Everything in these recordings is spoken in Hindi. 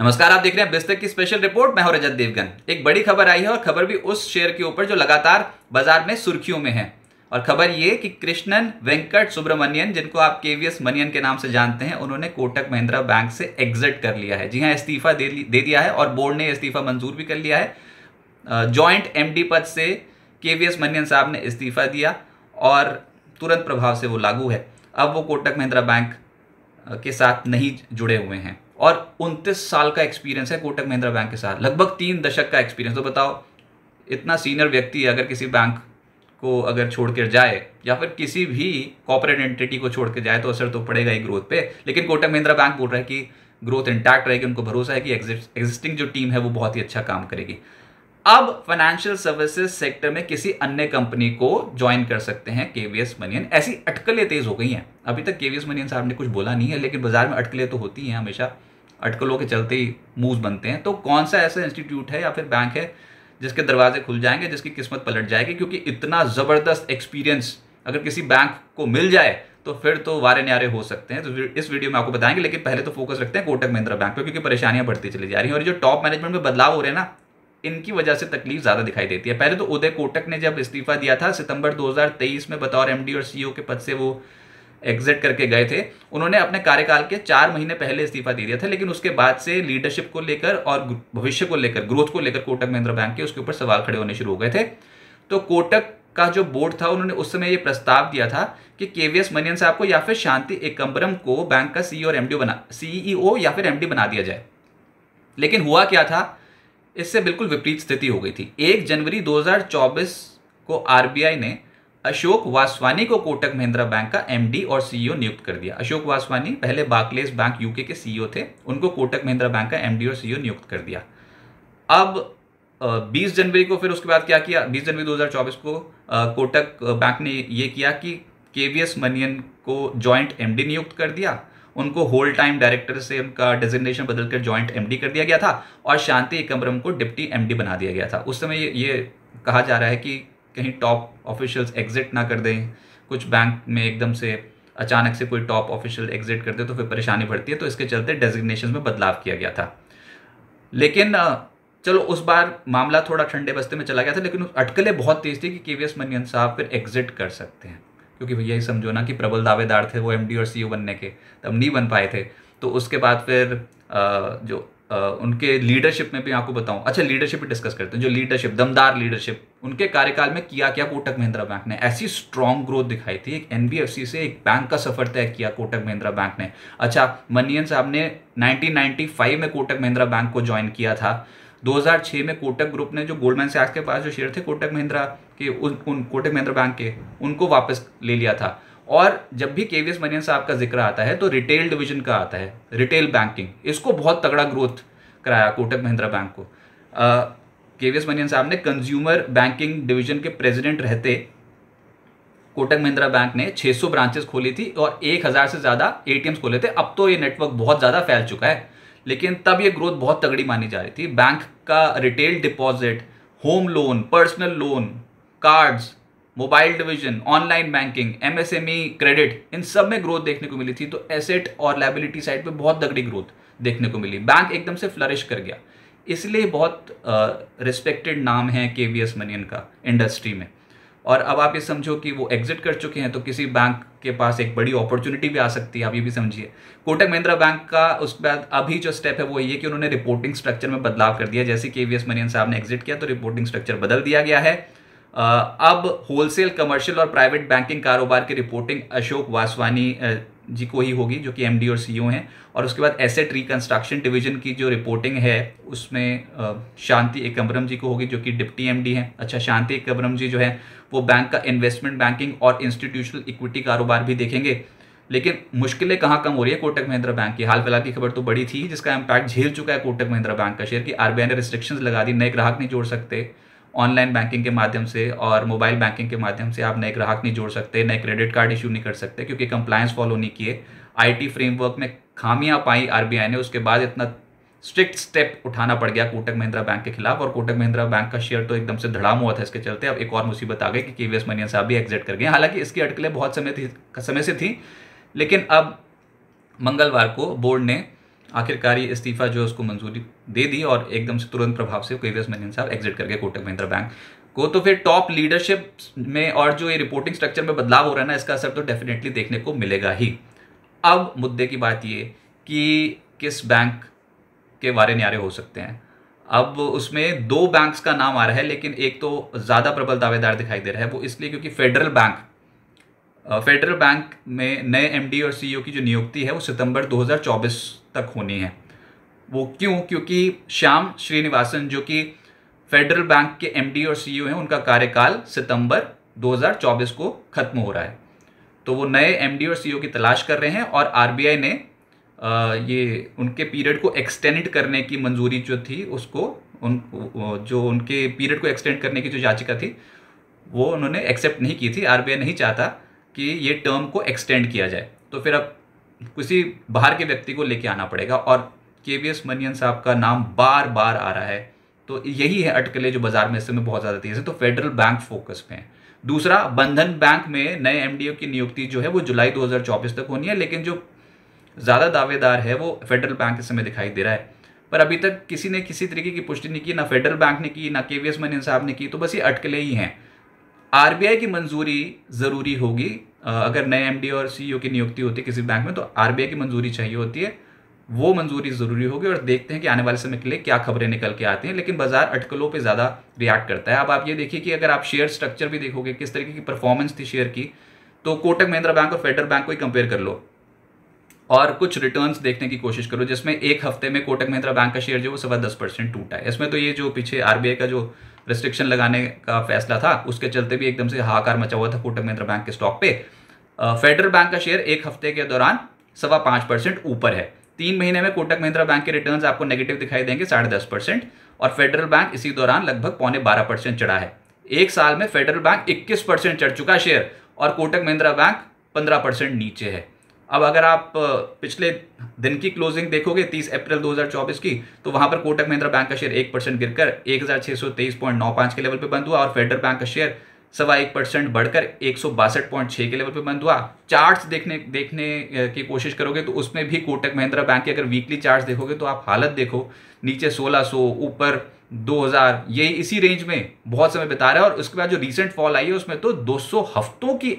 नमस्कार आप देख रहे हैं बिस्तक की स्पेशल रिपोर्ट मैं हूं रजत देवगन एक बड़ी खबर आई है और खबर भी उस शेयर के ऊपर जो लगातार बाजार में सुर्खियों में है और खबर ये कि कृष्णन वेंकट सुब्रमण्यन जिनको आप केवीएस मनियन के नाम से जानते हैं उन्होंने कोटक महिंद्रा बैंक से एग्जिट कर लिया है जी हाँ इस्तीफा दे, दे दिया है और बोर्ड ने इस्तीफा मंजूर भी कर लिया है जॉइंट एमडी पद से केवीएस मनियन साहब ने इस्तीफा दिया और तुरंत प्रभाव से वो लागू है अब वो कोटक महिंद्रा बैंक के साथ नहीं जुड़े हुए हैं और उनतीस साल का एक्सपीरियंस है कोटक महिंद्रा बैंक के साथ लगभग तीन दशक का एक्सपीरियंस तो बताओ इतना सीनियर व्यक्ति अगर किसी बैंक को अगर छोड़ कर जाए या फिर किसी भी कॉपरेट एंटिटी को छोड़ कर जाए तो असर तो पड़ेगा ही ग्रोथ पे लेकिन कोटक महिंद्रा बैंक बोल रहा है कि ग्रोथ इंटैक्ट रहेगी उनको भरोसा है कि एग्जिस्टिंग जो टीम है वो बहुत ही अच्छा काम करेगी अब फाइनेंशियल सर्विसेज सेक्टर में किसी अन्य कंपनी को ज्वाइन कर सकते हैं केवीएस मनियन ऐसी अटकलें तेज हो गई हैं अभी तक केवीएस मनियन साहब ने कुछ बोला नहीं है लेकिन बाजार में अटकलें तो होती हैं हमेशा अटकलों के चलते ही मूव बनते हैं तो कौन सा ऐसा इंस्टीट्यूट है या फिर बैंक है जिसके दरवाजे खुल जाएंगे जिसकी किस्मत पलट जाएगी क्योंकि इतना ज़बरदस्त एक्सपीरियंस अगर किसी बैंक को मिल जाए तो फिर तो वारे न्यारे हो सकते हैं तो इस वीडियो में आपको बताएंगे लेकिन पहले तो फोकस रखते हैं कोटक महिंद्रा बैंक पर क्योंकि परेशानियां बढ़ती चली जा रही हैं और जो टॉप मैनेजमेंट में बदलाव हो रहे हैं ना इनकी वजह से तकलीफ ज्यादा दिखाई देती है पहले तो उदय कोटक ने जब इस्तीफा दिया था सितंबर दो में बतौर एमडी और सीओ e के पद से वो एग्जिट करके गए थे उन्होंने अपने कार्यकाल के चार महीने पहले इस्तीफा दे दिया था लेकिन उसके बाद से लीडरशिप को लेकर और भविष्य को लेकर ग्रोथ को लेकर कोटक महिंद्रा बैंक के उसके ऊपर सवाल खड़े होने शुरू हो गए थे तो कोटक का जो बोर्ड था उन्होंने उस समय यह प्रस्ताव दिया था कि केवीएस मनियन साहब को या फिर शांति एकम्बरम को बैंक का सीईओ e और एमडी बना सीईओ e या फिर एमडी बना दिया जाए लेकिन हुआ क्या था इससे बिल्कुल विपरीत स्थिति हो गई थी एक जनवरी 2024 को आरबीआई ने अशोक वासवानी को कोटक महिंद्रा बैंक का एमडी और सीईओ e नियुक्त कर दिया अशोक वासवानी पहले बाकलेस बैंक यूके के सीईओ e थे उनको कोटक महिंद्रा बैंक का एमडी और सीईओ e नियुक्त कर दिया अब 20 जनवरी को फिर उसके बाद क्या किया 20 जनवरी 2024 को कोटक बैंक ने यह किया कि के वी एस मनियन को ज्वाइंट एमडी नियुक्त कर दिया उनको होल टाइम डायरेक्टर से उनका डेजिग्नेशन बदलकर ज्वाइंट एमडी कर दिया गया था और शांति एकम्बरम को डिप्टी एमडी बना दिया गया था उस समय ये कहा जा रहा है कि कहीं टॉप ऑफिशियल्स एग्जिट ना कर दें कुछ बैंक में एकदम से अचानक से कोई टॉप ऑफिशियल एग्जिट कर दे तो फिर परेशानी बढ़ती है तो इसके चलते डेजिग्नेशन में बदलाव किया गया था लेकिन चलो उस बार मामला थोड़ा ठंडे बस्ते में चला गया था लेकिन अटकलें बहुत तेज थी कि के वी एस मनियन साहब फिर एग्जिट कर सकते हैं क्योंकि भैया ही समझो ना कि प्रबल दावेदार थे वो एम और सी बनने के तब नहीं बन पाए थे तो उसके बाद फिर जो उनके लीडरशिप में भी आपको बताऊं अच्छा लीडरशिप भी डिस्कस करते हैं जो लीडरशिप दमदार लीडरशिप उनके कार्यकाल में किया क्या कोटक महिंद्रा बैंक ने ऐसी स्ट्रांग ग्रोथ दिखाई थी एक एनबीएफसी से एक बैंक का सफर तय किया कोटक महिंद्रा बैंक ने अच्छा मनियन साहब ने नाइनटीन में कोटक महिंद्रा बैंक को ज्वाइन किया था 2006 में कोटक ग्रुप ने जो गोल्डमैन सैक्स के पास जो शेयर थे कोटक महिंद्रा के उन, उन कोटक महिंद्रा बैंक के उनको वापस ले लिया था और जब भी के वी एस मनियन साहब का जिक्र आता है तो रिटेल डिवीजन का आता है रिटेल बैंकिंग इसको बहुत तगड़ा ग्रोथ कराया कोटक महिंद्रा बैंक को के वी एस मनियन साहब ने कंज्यूमर बैंकिंग डिवीजन के प्रेसिडेंट रहते कोटक महिंद्रा बैंक ने 600 ब्रांचेस खोली थी और 1000 से ज़्यादा ए खोले थे अब तो ये नेटवर्क बहुत ज़्यादा फैल चुका है लेकिन तब ये ग्रोथ बहुत तगड़ी मानी जा रही थी बैंक का retail deposit home loan personal loan cards mobile division online banking MSME e, credit इन सब में ग्रोथ देखने को मिली थी तो एसेट और लाइबिलिटी साइड पे बहुत तगड़ी ग्रोथ देखने को मिली बैंक एकदम से फ्लरिश कर गया इसलिए बहुत रिस्पेक्टेड नाम है के वी एस मनियन का इंडस्ट्री में और अब आप ये समझो कि वो एग्जिट कर चुके हैं तो किसी बैंक के पास एक बड़ी अपॉर्चुनिटी भी आ सकती है आप ये भी समझिए कोटक महिंद्रा बैंक का उस बाद अभी जो स्टेप है वो ये कि उन्होंने रिपोर्टिंग स्ट्रक्चर में बदलाव कर दिया जैसे के वी एस मनियन साहब ने एग्जिट किया तो रिपोर्टिंग स्ट्रक्चर बदल दिया गया है अब होलसेल कमर्शियल और प्राइवेट बैंकिंग कारोबार की रिपोर्टिंग अशोक वासवानी जी को ही होगी जो कि एमडी और सीईओ e हैं और उसके बाद एसेट रिकंस्ट्रक्शन डिवीजन की जो रिपोर्टिंग है उसमें शांति एकम्बरम जी को होगी जो कि डिप्टी एमडी हैं अच्छा शांति एकम्बरम जी जो है वो बैंक का इन्वेस्टमेंट बैंकिंग और इंस्टीट्यूशनल इक्विटी कारोबार भी देखेंगे लेकिन मुश्किलें कहाँ कम हो रही है कोटक महिंद्रा बैंक की हाल फिलहाल की खबर तो बड़ी थी जिसका इम्पैक्ट झेल चुका है कोटक महिंद्रा बैंक का शेयर की आरबीआई ने रिस्ट्रिक्शंस लगा दी नए ग्राहक नहीं जोड़ सकते ऑनलाइन बैंकिंग के माध्यम से और मोबाइल बैंकिंग के माध्यम से आप नए ग्राहक नहीं जोड़ सकते नए क्रेडिट कार्ड इशू नहीं कर सकते क्योंकि कंप्लायंस फॉलो नहीं किए आईटी फ्रेमवर्क में खामियां पाई आरबीआई ने उसके बाद इतना स्ट्रिक्ट स्टेप उठाना पड़ गया कोटक महिंद्रा बैंक के खिलाफ और कोटक महिंद्रा बैंक का शेयर तो एकदम से धड़ाम हुआ था इसके चलते अब एक और मुसीबत आ गई कि केवीएस मनिया साहब भी एग्जिट कर गए हालांकि इसकी अटकलें बहुत समय थी समय से थी लेकिन अब मंगलवार को बोर्ड ने आखिरकार ये इस्तीफा जो उसको मंजूरी दे दी और एकदम से तुरंत प्रभाव से केवीएस मनियन साहब एग्जिट करके कोटक महिंद्रा बैंक को तो फिर टॉप लीडरशिप में और जो ये रिपोर्टिंग स्ट्रक्चर में बदलाव हो रहा है ना इसका असर तो डेफिनेटली देखने को मिलेगा ही अब मुद्दे की बात ये कि किस बैंक के वारे न्यारे हो सकते हैं अब उसमें दो बैंक्स का नाम आ रहा है लेकिन एक तो ज़्यादा प्रबल दावेदार दिखाई दे रहा है वो इसलिए क्योंकि फेडरल बैंक फेडरल बैंक में नए एमडी और सीईओ e की जो नियुक्ति है वो सितंबर 2024 तक होनी है वो क्यों क्योंकि श्याम श्रीनिवासन जो कि फेडरल बैंक के एमडी और सीईओ e हैं उनका कार्यकाल सितंबर 2024 को खत्म हो रहा है तो वो नए एमडी और सीईओ e की तलाश कर रहे हैं और आरबीआई ने ये उनके पीरियड को एक्सटेंड करने की मंजूरी जो थी उसको उन जो उनके पीरियड को एक्सटेंड करने की जो याचिका थी वो उन्होंने एक्सेप्ट नहीं की थी आरबीआई नहीं चाहता कि ये टर्म को एक्सटेंड किया जाए तो फिर अब किसी बाहर के व्यक्ति को लेके आना पड़ेगा और के वी एस मनियन साहब का नाम बार बार आ रहा है तो यही है अटकले जो बाजार में इस समय बहुत ज़्यादा तेज़ है तो फेडरल बैंक फोकस में है दूसरा बंधन बैंक में नए एम की नियुक्ति जो है वो जुलाई 2024 तक होनी है लेकिन जो ज़्यादा दावेदार है वो फेडरल बैंक इस समय दिखाई दे रहा है पर अभी तक किसी ने किसी तरीके की पुष्टि नहीं की ना फेडरल बैंक ने की ना के वी एस मनियन साहब ने की तो बस ये अटकले ही हैं आरबीआई की मंजूरी ज़रूरी होगी अगर नए एमडी और सीईओ e की नियुक्ति होती है किसी बैंक में तो आरबीआई की मंजूरी चाहिए होती है वो मंजूरी ज़रूरी होगी और देखते हैं कि आने वाले समय के लिए क्या खबरें निकल के आती हैं लेकिन बाजार अटकलों पे ज़्यादा रिएक्ट करता है अब आप ये देखिए कि अगर आप शेयर स्ट्रक्चर भी देखोगे किस तरीके की परफॉर्मेंस थी शेयर की तो कोटक महिंद्रा बैंक और फेडरल बैंक को ही कंपेयर कर लो और कुछ रिटर्न देखने की कोशिश करो जिसमें एक हफ्ते में कोटक महिंद्रा बैंक का शेयर जो है वो सवा दस परसेंट टूटा है इसमें तो ये जो पीछे आरबीआई का जो रिस्ट्रिक्शन लगाने का फैसला था उसके चलते भी एकदम से हाहाकार मचा हुआ था कोटक महिंद्रा बैंक के स्टॉक पे फेडरल बैंक का शेयर एक हफ्ते के दौरान सवा पाँच परसेंट ऊपर है तीन महीने में कोटक महिंद्रा बैंक के रिटर्न्स आपको नेगेटिव दिखाई देंगे साढ़े दस परसेंट और फेडरल बैंक इसी दौरान लगभग पौने बारह परसेंट चढ़ा है एक साल में फेडरल बैंक इक्कीस परसेंट चढ़ चुका शेयर और कोटक महिंद्रा बैंक पंद्रह परसेंट नीचे है अब अगर आप पिछले दिन की क्लोजिंग देखोगे 30 अप्रैल 2024 की तो वहां पर कोटक महिंद्रा बैंक का शेयर एक परसेंट गिर एक के लेवल पर बंद हुआ और फेडरल बैंक का शेयर सवा एक परसेंट बढ़कर एक के लेवल पर बंद हुआ चार्ट्स देखने देखने की कोशिश करोगे तो उसमें भी कोटक महिंद्रा बैंक की अगर वीकली चार्ट्स देखोगे तो आप हालत देखो नीचे 1600 ऊपर 2000 यही इसी रेंज में बहुत समय बिता रहा है और उसके बाद जो रीसेंट फॉल आई है उसमें तो 200 हफ्तों की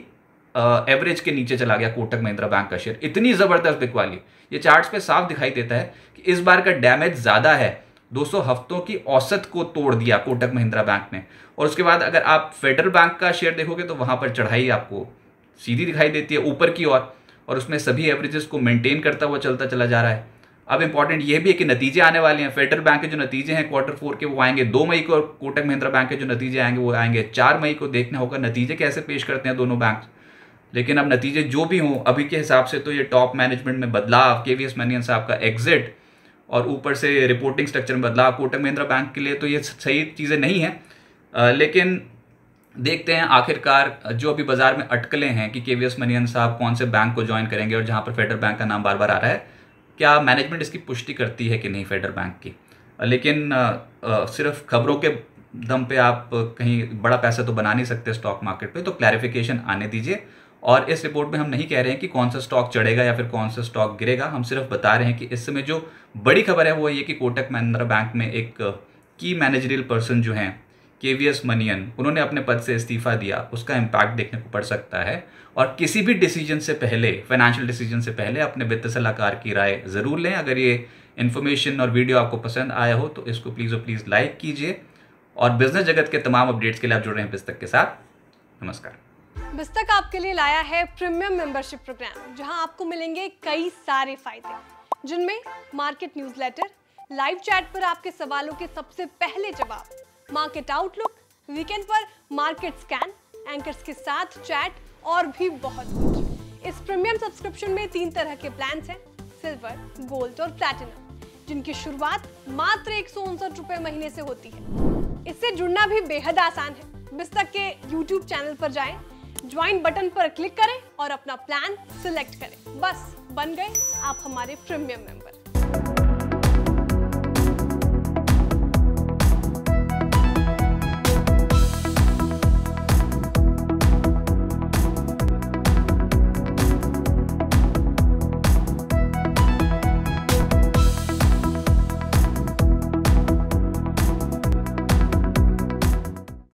एवरेज के नीचे चला गया कोटक महिंद्रा बैंक का शेयर इतनी ज़बरदस्त बिकवाली ये चार्ट पे साफ दिखाई देता है कि इस बार का डैमेज ज़्यादा है 200 हफ्तों की औसत को तोड़ दिया कोटक महिंद्रा बैंक ने और उसके बाद अगर आप फेडरल बैंक का शेयर देखोगे तो वहां पर चढ़ाई आपको सीधी दिखाई देती है ऊपर की ओर और, उसमें सभी एवरेजेस को मेंटेन करता हुआ चलता चला जा रहा है अब इंपॉर्टेंट यह भी है कि नतीजे आने वाले हैं फेडरल बैंक के जो नतीजे हैं क्वार्टर फोर के वो आएंगे दो मई को और कोटक महिंद्रा बैंक के जो नतीजे आएंगे वो आएंगे चार मई को देखना होगा नतीजे कैसे पेश करते हैं दोनों बैंक लेकिन अब नतीजे जो भी हों अभी के हिसाब से तो ये टॉप मैनेजमेंट में बदलाव के वी एस मैनियन साहब का एग्जिट और ऊपर से रिपोर्टिंग स्ट्रक्चर में बदलाव कोटक महिंद्रा बैंक के लिए तो ये सही चीज़ें नहीं हैं लेकिन देखते हैं आखिरकार जो अभी बाजार में अटकले हैं कि के वी एस मनियन साहब कौन से बैंक को ज्वाइन करेंगे और जहाँ पर फेडरल बैंक का नाम बार बार आ रहा है क्या मैनेजमेंट इसकी पुष्टि करती है कि नहीं फेडरल बैंक की लेकिन सिर्फ खबरों के दम पे आप कहीं बड़ा पैसा तो बना नहीं सकते स्टॉक मार्केट पे तो क्लैरिफिकेशन आने दीजिए और इस रिपोर्ट में हम नहीं कह रहे हैं कि कौन सा स्टॉक चढ़ेगा या फिर कौन सा स्टॉक गिरेगा हम सिर्फ बता रहे हैं कि इस समय जो बड़ी खबर है वो ये कि कोटक महिंद्रा बैंक में एक की मैनेजरियल पर्सन जो हैं के वी एस मनियन उन्होंने अपने पद से इस्तीफा दिया उसका इम्पैक्ट देखने को पड़ सकता है और किसी भी डिसीजन से पहले फाइनेंशियल डिसीजन से पहले अपने वित्त सलाहकार की राय ज़रूर लें अगर ये इन्फॉर्मेशन और वीडियो आपको पसंद आया हो तो इसको प्लीज़ और प्लीज़ लाइक कीजिए और बिजनेस जगत के तमाम अपडेट्स के लिए आप जुड़ रहे हैं पुस्तक के साथ नमस्कार बिस्तक आपके लिए लाया है प्रीमियम मेंबरशिप प्रोग्राम जहां आपको मिलेंगे कई सारे फायदे जिनमें मार्केट न्यूज़लेटर, लाइव चैट पर आपके सवालों के सबसे पहले जवाब मार्केट आउटलुक वीकेंड पर मार्केट स्कैन एंकर्स के साथ चैट और भी बहुत कुछ इस प्रीमियम सब्सक्रिप्शन में तीन तरह के प्लान हैं सिल्वर गोल्ड और प्लैटिनम जिनकी शुरुआत मात्र एक रुपए महीने से होती है इससे जुड़ना भी बेहद आसान है बिस्तक के यूट्यूब चैनल पर जाएं ज्वाइन बटन पर क्लिक करें और अपना प्लान सिलेक्ट करें बस बन गए आप हमारे प्रीमियम मेंबर